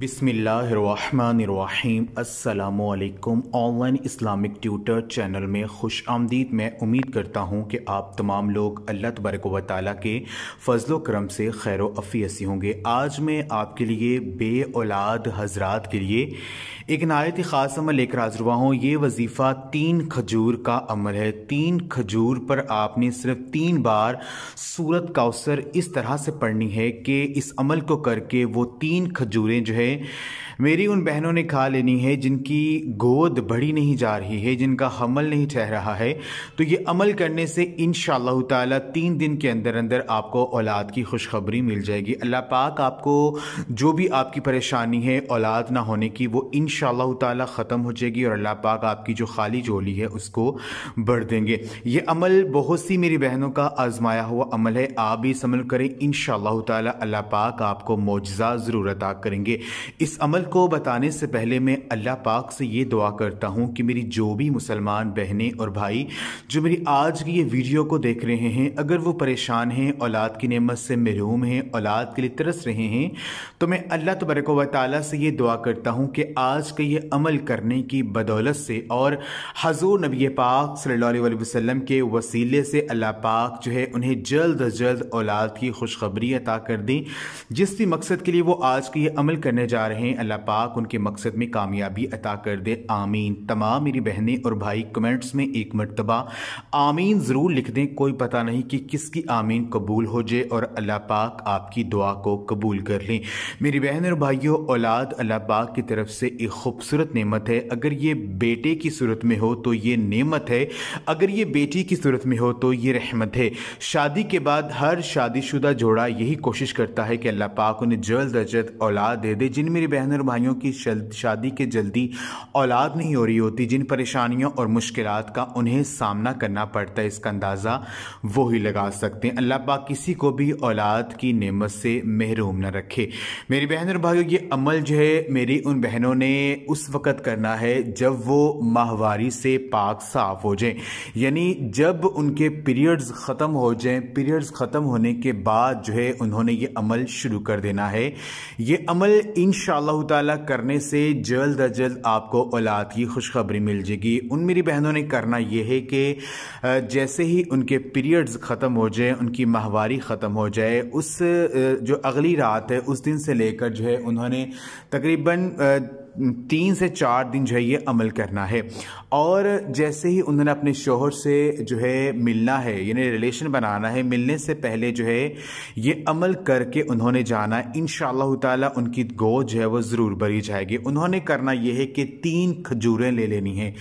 बिसमीम् अल्लाम online Islamic tutor channel में खुश आमदीद मैं उम्मीद करता हूँ कि आप तमाम लोग अल्लाह तबरक व ताली के फ़जल करम से खैर अफ़ीसी होंगे आज मैं आपके लिए बे औलाद हजरात के लिए एक नायत ख़ास अमल लेकर हाजिर हुआ हूँ ये वजीफ़ा तीन खजूर का अमल है तीन खजूर पर आपने सिर्फ तीन बार सूरत कौसर इस तरह से पढ़नी है कि इस अमल को करके वो तीन खजूरें जो है Okay. मेरी उन बहनों ने खा लेनी है जिनकी गोद बढ़ी नहीं जा रही है जिनका हमल नहीं ठहर रहा है तो ये अमल करने से इन शाह तीन दिन के अंदर अंदर आपको औलाद की खुशखबरी मिल जाएगी अल्लाह पाक आपको जो भी आपकी परेशानी है औलाद ना होने की वो इन शाह ख़त्म हो जाएगी और अल्लाह पाक आपकी जो खाली झोली है उसको बढ़ देंगे ये अमल बहुत सी मेरी बहनों का आजमाया हुआ अमल है आप भी इस अमल करें इन शाह अल्लाह पाक आपको मुआजा ज़रूर अदा करेंगे इस अमल को बताने से पहले मैं अल्लाह पाक से ये दुआ करता हूँ कि मेरी जो भी मुसलमान बहनें और भाई जो मेरी आज की ये वीडियो को देख रहे हैं अगर वो परेशान हैं औलाद की नेमत से महरूम हैं औलाद के लिए तरस रहे हैं तो मैं अल्लाह तबरक व ताली से ये दुआ करता हूँ कि आज के ये अमल करने की बदौलत से और हजूर नबी पाक सल्ला वसम के वसीले से अल्लाह पाक जो है उन्हें जल्द अज जल्द औलाद की खुशखबरी अता कर दें जिस भी मकसद के लिए वो आज का ये अमल करने जा रहे हैं अल्लाह अल्लाह पाक उनके मकसद में कामयाबी अता कर दे आमीन तमाम मेरी बहनें और भाई कमेंट्स में एक मरतबा आमीन ज़रूर लिख दें कोई पता नहीं कि किसकी आमीन कबूल हो जाए और अल्लाह पाक आपकी दुआ को कबूल कर लें मेरी बहन और भाइयों औलाद अल्लाह पाक की तरफ से एक खूबसूरत नेमत है अगर ये बेटे की सूरत में हो तो ये नेमत है अगर ये बेटी की सूरत में हो तो ये रहमत है शादी के बाद हर शादीशुदा जोड़ा यही कोशिश करता है कि अल्लाह पाक उन्हें जल्द अज औलाद दे दे जिन मेरी बहन और भाइयों की शादी के जल्दी औलाद नहीं हो रही होती जिन परेशानियों और मुश्किल का उन्हें सामना करना पड़ता है इसका अंदाज़ा वो ही लगा सकते हैं अल्लाह पा किसी को भी औलाद की नमत से महरूम ना रखे मेरी बहन और भाइयों ये अमल जो है मेरी उन बहनों ने उस वक़्त करना है जब वो माहवारी से पाक साफ हो जाए यानी जब उनके पीरियड्स ख़त्म हो जाए पीरियड्स ख़त्म होने के बाद जो है उन्होंने ये अमल शुरू कर देना है ये अमल इन काला करने से जल्द अज जल्द आपको औलाद की खुशखबरी मिल जाएगी उन मेरी बहनों ने करना यह है कि जैसे ही उनके पीरियड्स ख़त्म हो जाए उनकी माहवारी ख़त्म हो जाए उस जो अगली रात है उस दिन से लेकर जो है उन्होंने तकरीबन तीन से चार दिन जो है ये अमल करना है और जैसे ही उन्होंने अपने शोहर से जो है मिलना है यानी रिलेशन बनाना है मिलने से पहले जो है ये अमल करके उन्होंने जाना इन ताला उनकी गोद जो है वो ज़रूर भरी जाएगी उन्होंने करना यह है कि तीन खजूरें ले लेनी है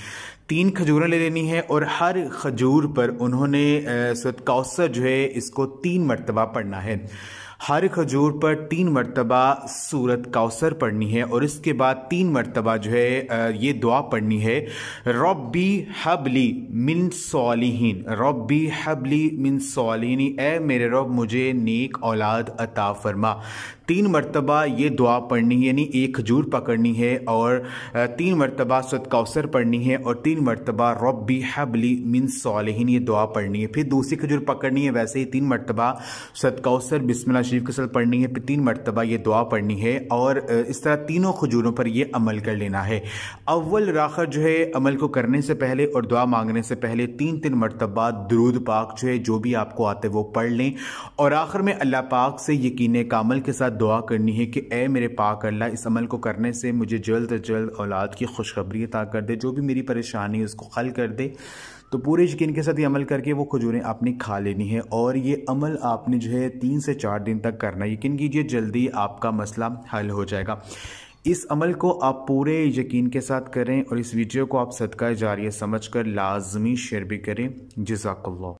तीन खजूरें ले लेनी है और हर खजूर पर उन्होंने सद कौसर जो है इसको तीन मरतबा पढ़ना है हर खजूर पर तीन मरतबा सूरत कौसर पढ़नी है और इसके बाद तीन मरतबा जो है ये दुआ पढ़नी है रब्बी हबली मिन सोलिहीन रब्बी हबली मिन सोलिनी ए मेरे रब मुझे नेक औलाद अता फरमा तीन मरतबा ये दुआ पढ़नी है यानी एक खजूर पकड़नी है और तीन मरतबा सदकौसर पढ़नी है और तीन मरतबा रबी हबली मिन सालहन ये दुआ पढ़नी है फिर दूसरी खजूर पकड़नी है वैसे ही तीन मरतबा सदकौसर बिस्मिल्लाह शरीफ के साथ पढ़नी है फिर तीन मरतबा ये दुआ पढ़नी है और इस तरह तीनों खजूरों पर यह अमल कर लेना है अव्वल राखर जो है अमल को करने से पहले और दुआ मांगने से पहले तीन तीन मरतबा दरूद पाक जो है जो भी आपको आते वो पढ़ लें और आखिर में अल्लाह पाक से यकीन कामल के साथ दुआ करनी है कि ए मेरे पाक अल्लाह इस अमल को करने से मुझे जल्द अज जल्द औलाद की खुशखबरी अता कर दे जो भी मेरी परेशानी है उसको हल कर दे तो पूरे यकीन के साथ ये अमल करके वो खजूरें आपने खा लेनी है और ये अमल आपने जो है तीन से चार दिन तक करना यकीन कीजिए जल्दी आपका मसला हल हो जाएगा इस अमल को आप पूरे यकीन के साथ करें और इस वीडियो को आप सदका जारी समझ कर लाजमी शेयर भी करें जजाकल्ला